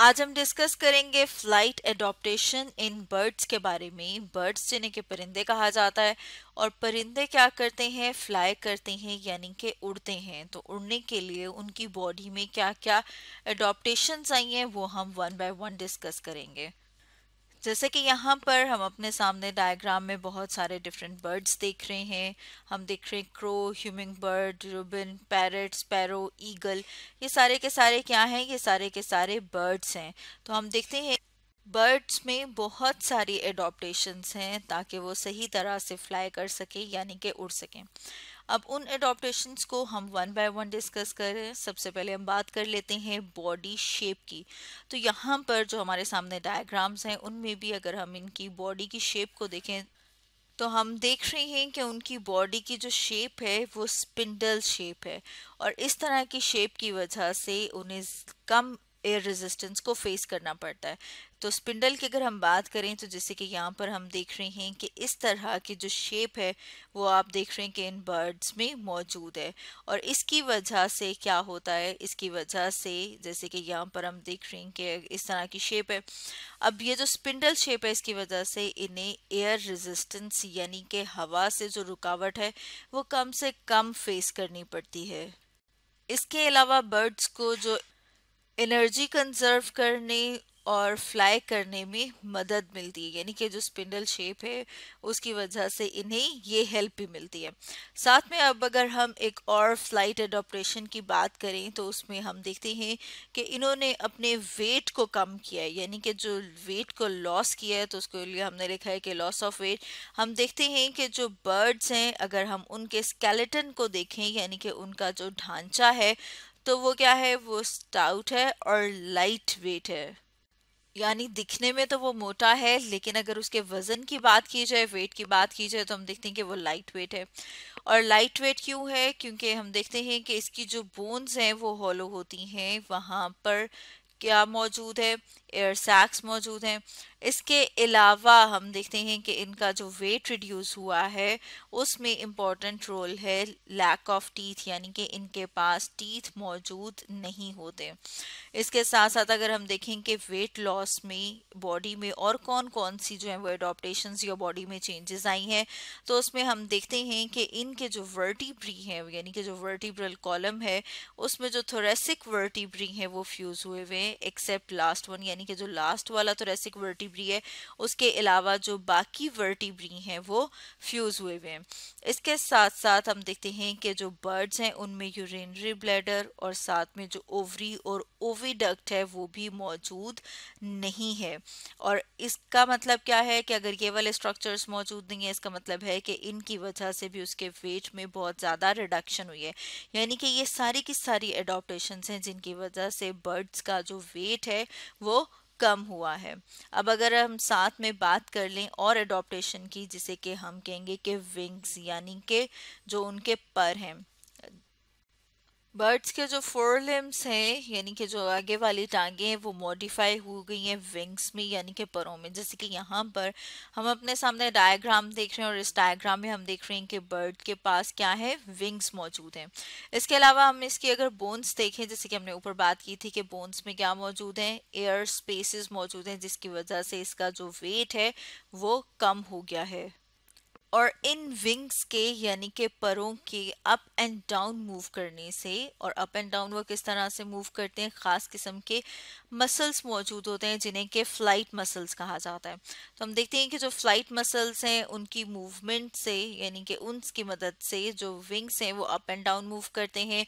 आज हम डिस्कस करेंगे फ्लाइट एडोप्टेशन इन बर्ड्स के बारे में बर्ड्स जिन्हें के परिंदे कहा जाता है और परिंदे क्या करते हैं फ्लाई करते हैं यानी कि उड़ते हैं तो उड़ने के लिए उनकी बॉडी में क्या क्या एडोप्टेशन आई हैं वो हम वन बाय वन डिस्कस करेंगे जैसे कि यहाँ पर हम अपने सामने डायग्राम में बहुत सारे डिफरेंट बर्ड्स देख रहे हैं हम देख रहे हैं crow hummingbird robin parrot sparrow eagle ये सारे के सारे क्या हैं ये सारे के सारे बर्ड्स हैं तो हम देखते हैं बर्ड्स में बहुत सारी एडोप्टेशंस हैं ताकि वो सही तरह से फ्लाई कर सकें यानी कि उड़ सकें अब उन एडोप्टेशन को हम वन बाय वन डिस्कस करें सबसे पहले हम बात कर लेते हैं बॉडी शेप की तो यहाँ पर जो हमारे सामने डायग्राम्स हैं उनमें भी अगर हम इनकी बॉडी की शेप को देखें तो हम देख रहे हैं कि उनकी बॉडी की जो शेप है वो स्पिंडल शेप है और इस तरह की शेप की वजह से उन्हें कम एयर रेजिस्टेंस को फेस करना पड़ता है तो स्पिंडल की अगर हम बात करें तो जैसे कि यहाँ पर हम देख रहे हैं कि इस तरह की जो शेप है वो आप देख रहे हैं कि इन बर्ड्स में मौजूद है और इसकी वजह से क्या होता है इसकी वजह से जैसे कि यहाँ पर हम देख रहे हैं कि इस तरह की शेप है अब ये जो स्पिंडल शेप है इसकी वजह से इन्हें एयर रेजिस्टेंस यानी कि हवा से जो रुकावट है वो कम से कम फेस करनी पड़ती है इसके अलावा बर्ड्स को जो एनर्जी कंजर्व करने और फ्लाई करने में मदद मिलती है यानी कि जो स्पिंडल शेप है उसकी वजह से इन्हें ये हेल्प भी मिलती है साथ में अब अगर हम एक और फ्लाइट ऑपरेशन की बात करें तो उसमें हम देखते हैं कि इन्होंने अपने वेट को कम किया है यानी कि जो वेट को लॉस किया है तो उसके लिए हमने लिखा है कि लॉस ऑफ वेट हम देखते हैं कि जो बर्ड्स हैं अगर हम उनके स्केलेटन को देखें यानी कि उनका जो ढांचा है तो वो क्या है वो स्टाउट है और लाइट वेट है यानी दिखने में तो वो मोटा है लेकिन अगर उसके वजन की बात की जाए वेट की बात की जाए तो हम देखते हैं कि वो लाइट वेट है और लाइट वेट क्यों है क्योंकि हम देखते हैं कि इसकी जो बोन्स हैं वो हॉलो होती हैं वहाँ पर क्या मौजूद है एयर सैक्स मौजूद हैं इसके अलावा हम देखते हैं कि इनका जो वेट रिड्यूस हुआ है उसमें इम्पॉर्टेंट रोल है लैक ऑफ टीथ यानी कि इनके पास टीथ मौजूद नहीं होते इसके साथ साथ अगर हम देखें कि वेट लॉस में बॉडी में और कौन कौन सी जो है वो एडोप्टेशन या बॉडी में चेंजेस आई हैं तो उसमें हम देखते हैं कि इनके जो वर्टिब्री हैं यानी कि जो वर्टिब्रल कॉलम है उसमें जो थोरेसिक वर्टिब्री हैं वो फ्यूज़ हुए हुए हैं एक्सेप्ट लास्ट वन यानी यानी कि जो लास्ट वाला थोरेसिक तो वर्टिब्री है उसके अलावा जो बाकी वर्टिब्री हैं वो फ्यूज़ हुए हुए हैं इसके साथ साथ हम देखते हैं कि जो बर्ड्स हैं उनमें यूरिनरी ब्लैडर और साथ में जो ओवरी और ओवीडक्ट है वो भी मौजूद नहीं है और इसका मतलब क्या है कि अगर ये वाले स्ट्रक्चर्स मौजूद नहीं है इसका मतलब है कि इनकी वजह से भी उसके वेट में बहुत ज़्यादा रिडक्शन हुई है यानी कि ये सारी की सारी एडोप्टेशन हैं जिनकी वजह से बर्ड्स का जो वेट है वो कम हुआ है अब अगर हम साथ में बात कर लें और एडोप्टेशन की जिसे कि हम कहेंगे कि विंग्स यानी के जो उनके पर हैं बर्ड्स के जो फोर लिम्स हैं यानी कि जो आगे वाली टांगे हैं वो मॉडिफाई हो गई हैं विंग्स में यानी कि परों में जैसे कि यहाँ पर हम अपने सामने डायग्राम देख रहे हैं और इस डायग्राम में हम देख रहे हैं कि बर्ड के पास क्या है विंग्स मौजूद हैं इसके अलावा हम इसकी अगर बोन्स देखें जैसे कि हमने ऊपर बात की थी कि बोन्स में क्या मौजूद हैं एयर स्पेसिस मौजूद हैं जिसकी वजह से इसका जो वेट है वो कम हो गया है और इन विंग्स के यानी के परों के अप एंड डाउन मूव करने से और अप एंड डाउन वो किस तरह से मूव करते हैं ख़ास किस्म के मसल्स मौजूद होते हैं जिन्हें के फ्लाइट मसल्स कहा जाता है तो हम देखते हैं कि जो फ्लाइट मसल्स हैं उनकी मूवमेंट से यानी कि उनकी मदद से जो विंग्स हैं वो अप एंड डाउन मूव करते हैं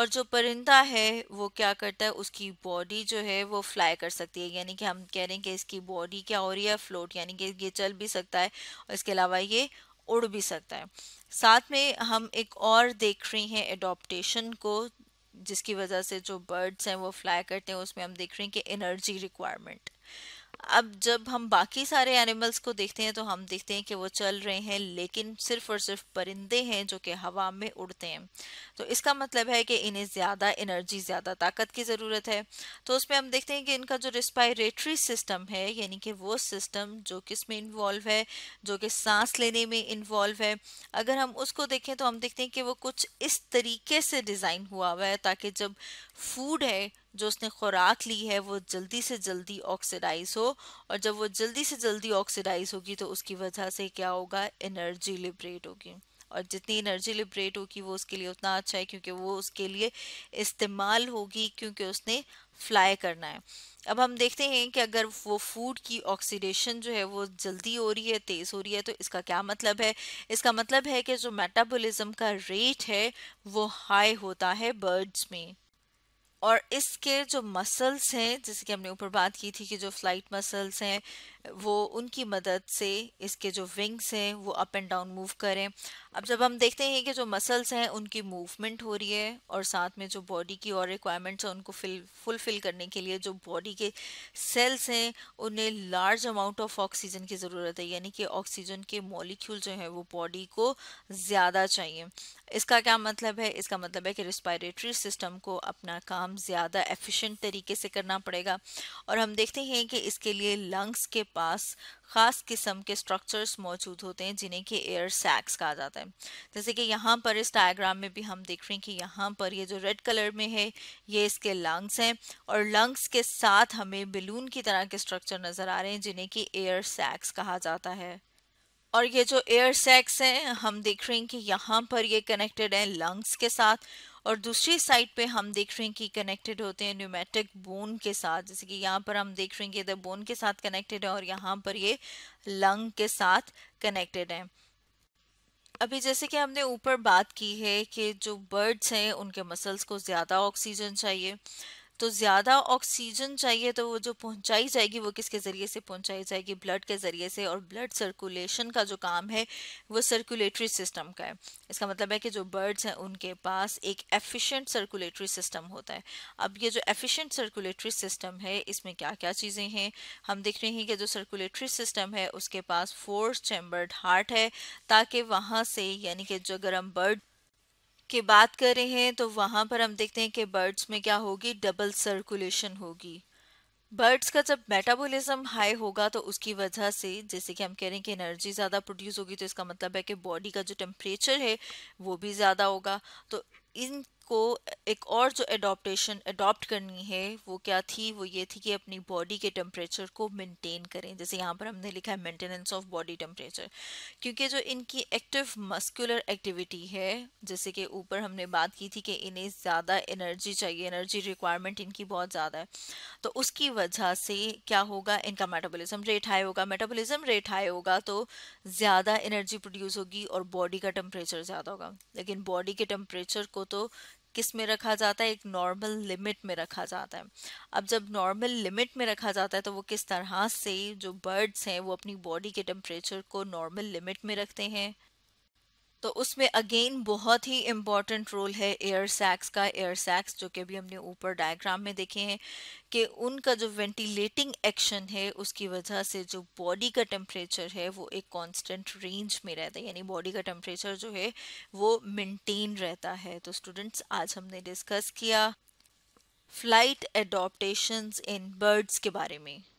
और जो परिंदा है वो क्या करता है उसकी बॉडी जो है वो फ्लाई कर सकती है यानी कि हम कह रहे हैं कि इसकी बॉडी क्या हो रही है फ्लोट यानी कि ये चल भी सकता है और इसके अलावा ये उड़ भी सकता है साथ में हम एक और देख रहे हैं एडोप्टेशन को जिसकी वजह से जो बर्ड्स हैं वो फ्लाई करते हैं उसमें हम देख रहे हैं कि एनर्जी रिक्वायरमेंट अब जब हम बाकी सारे एनिमल्स को देखते हैं तो हम देखते हैं कि वो चल रहे हैं लेकिन सिर्फ और सिर्फ परिंदे हैं जो कि हवा में उड़ते हैं तो इसका मतलब है कि इन्हें ज़्यादा एनर्जी ज़्यादा ताकत की ज़रूरत है तो उसमें हम देखते हैं कि इनका जो रिस्पायरेटरी सिस्टम है यानी कि वो सिस्टम जो किस में इन्वॉल्व है जो कि सांस लेने में इन्वॉल्व है अगर हम उसको देखें तो हम देखते हैं कि वो कुछ इस तरीके से डिज़ाइन हुआ हुआ है ताकि जब फूड है जो उसने खुराक ली है वो जल्दी से जल्दी ऑक्सीडाइज हो और जब वो जल्दी से जल्दी ऑक्सीडाइज होगी तो उसकी वजह से क्या होगा एनर्जी लिबरेट होगी और जितनी एनर्जी लिबरेट होगी वो उसके लिए उतना अच्छा है क्योंकि वो उसके लिए इस्तेमाल होगी क्योंकि उसने फ्लाई करना है अब हम देखते हैं कि अगर वो फूड की ऑक्सीडेशन जो है वो जल्दी हो रही है तेज़ हो रही है तो इसका क्या मतलब है इसका मतलब है कि जो मेटाबॉलिज्म का रेट है वो हाई होता है बर्ड्स में और इसके जो मसल्स हैं जैसे कि हमने ऊपर बात की थी कि जो फ्लाइट मसल्स हैं वो उनकी मदद से इसके जो विंग्स हैं वो अप एंड डाउन मूव करें अब जब हम देखते हैं कि जो मसल्स हैं उनकी मूवमेंट हो रही है और साथ में जो बॉडी की और रिक्वायरमेंट्स हैं उनको फिल फुलफिल करने के लिए जो बॉडी के सेल्स हैं उन्हें लार्ज अमाउंट ऑफ ऑक्सीजन की ज़रूरत है यानी कि ऑक्सीजन के मॉलिक्यूल जो हैं वो बॉडी को ज़्यादा चाहिए इसका क्या मतलब है इसका मतलब है कि रिस्पायरेटरी सिस्टम को अपना काम ज़्यादा एफिशिएंट तरीके से करना पड़ेगा और हम देखते हैं कि इसके लिए लंग्स के पास ख़ास किस्म के स्ट्रक्चर्स मौजूद होते हैं जिन्हें कि एयर सैक्स कहा जाता है जैसे कि यहाँ पर इस डायग्राम में भी हम देख रहे हैं कि यहाँ पर ये जो रेड कलर में है ये इसके लंग्स हैं और लंग्स के साथ हमें बिलून की तरह के स्ट्रक्चर नज़र आ रहे हैं जिन्हें कि एयर सैक्स कहा जाता है और ये जो एयर सैक्स हैं हम देख रहे हैं कि यहाँ पर ये कनेक्टेड हैं लंग्स के साथ और दूसरी साइड पे हम देख रहे हैं कि कनेक्टेड होते हैं न्यूमेटिक बोन के साथ जैसे कि यहाँ पर हम देख रहे हैं कि इधर बोन के साथ कनेक्टेड है और यहाँ पर ये लंग के साथ कनेक्टेड है अभी जैसे कि हमने ऊपर बात की है कि जो बर्ड्स हैं उनके मसल्स को ज़्यादा ऑक्सीजन चाहिए तो ज़्यादा ऑक्सीजन चाहिए तो वो जो पहुंचाई जाएगी वो किसके ज़रिए से पहुंचाई जाएगी ब्लड के ज़रिए से और ब्लड सर्कुलेशन का जो काम है वो सर्कुलेटरी सिस्टम का है इसका मतलब है कि जो बर्ड्स हैं उनके पास एक एफिशिएंट सर्कुलेटरी सिस्टम होता है अब ये जो एफिशिएंट सर्कुलेटरी सिस्टम है इसमें क्या क्या चीज़ें हैं हम देख रहे हैं कि जो सर्कुलेटरी सिस्टम है उसके पास फोर चैम्बर्ड हार्ट है ताकि वहाँ से यानी कि जो अगर हम बर्ड की बात कर रहे हैं तो वहाँ पर हम देखते हैं कि बर्ड्स में क्या होगी डबल सर्कुलेशन होगी बर्ड्स का जब मेटाबॉलिज्म हाई होगा तो उसकी वजह से जैसे कि हम कह रहे हैं कि एनर्जी ज़्यादा प्रोड्यूस होगी तो इसका मतलब है कि बॉडी का जो टेम्परेचर है वो भी ज़्यादा होगा तो इन को एक और जो एडोप्टेशन अडॉप्ट करनी है वो क्या थी वो ये थी कि अपनी बॉडी के टेम्परेचर को मेंटेन करें जैसे यहाँ पर हमने लिखा है मेंटेनेंस ऑफ बॉडी टेम्परेचर क्योंकि जो इनकी एक्टिव मस्कुलर एक्टिविटी है जैसे कि ऊपर हमने बात की थी कि इन्हें ज़्यादा एनर्जी चाहिए एनर्जी रिक्वायरमेंट इनकी बहुत ज़्यादा है तो उसकी वजह से क्या होगा इनका मेटाबोलिज्म रेट हाई होगा मेटाबोलिज्म रेट हाई होगा तो ज़्यादा एनर्जी प्रोड्यूस होगी और बॉडी का टेम्परेचर ज़्यादा होगा लेकिन बॉडी के टेम्परेचर को तो किस में रखा जाता है एक नॉर्मल लिमिट में रखा जाता है अब जब नॉर्मल लिमिट में रखा जाता है तो वो किस तरह से जो बर्ड्स हैं वो अपनी बॉडी के टेम्परेचर को नॉर्मल लिमिट में रखते हैं तो उसमें अगेन बहुत ही इम्पॉर्टेंट रोल है एयर सैक्स का एयर सैक्स जो कि अभी हमने ऊपर डायग्राम में देखे हैं कि उनका जो वेंटिलेटिंग एक्शन है उसकी वजह से जो बॉडी का टेम्परेचर है वो एक कांस्टेंट रेंज में रहता है यानी बॉडी का टेम्परेचर जो है वो मेंटेन रहता है तो स्टूडेंट्स आज हमने डिस्कस किया फ्लाइट एडोप्टेशन इन बर्ड्स के बारे में